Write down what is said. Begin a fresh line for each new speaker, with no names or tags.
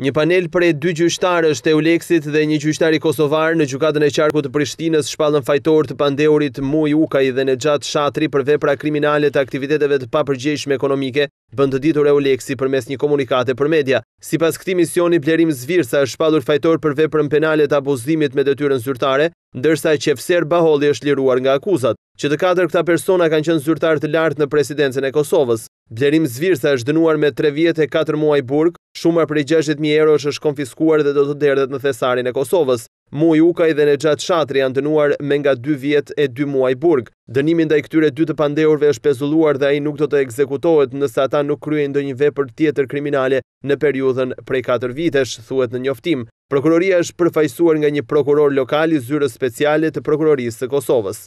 Një panel për e dy gjyshtarë është e Uleksit dhe një gjyshtari Kosovar në gjukatën e qarku të Prishtinës shpallën fajtor të pandeurit Muj Ukaj dhe në gjatë shatri për vepra kriminalet të aktiviteteve të papërgjeshme ekonomike bëndë ditur e Uleksi për mes një komunikate për media. Si pas këti misioni, plerim zvirësa është shpallur fajtor për veprën të abuzimit me detyren zyrtare, ndërsa e qefser baholli është liruar nga akuzat, që të katër këta persona kanë qenë zyrtar të lartë në e Kosovës. Blerim Zvirsa është dënuar me 3 vjetë e 4 muaj burg, shumër për i 6.000 euro është është konfiskuar dhe do të derdhet në thesarin e Kosovës. Muaj Ukaj dhe në gjatë shatri janë dënuar me nga 2 vjetë e 2 muaj burg. Dënimin dhe i këtyre 2 të pandeurve është pezulluar dhe a i nuk do të ekzekutohet nësa ata nuk kryen do një vepër tjetër kriminale në periudhen prej 4 vitesh, thuet në njoftim. Prokuroria është përfajsuar nga një prokuror lokali zyrës speciale të prokurorisë së Kosovës.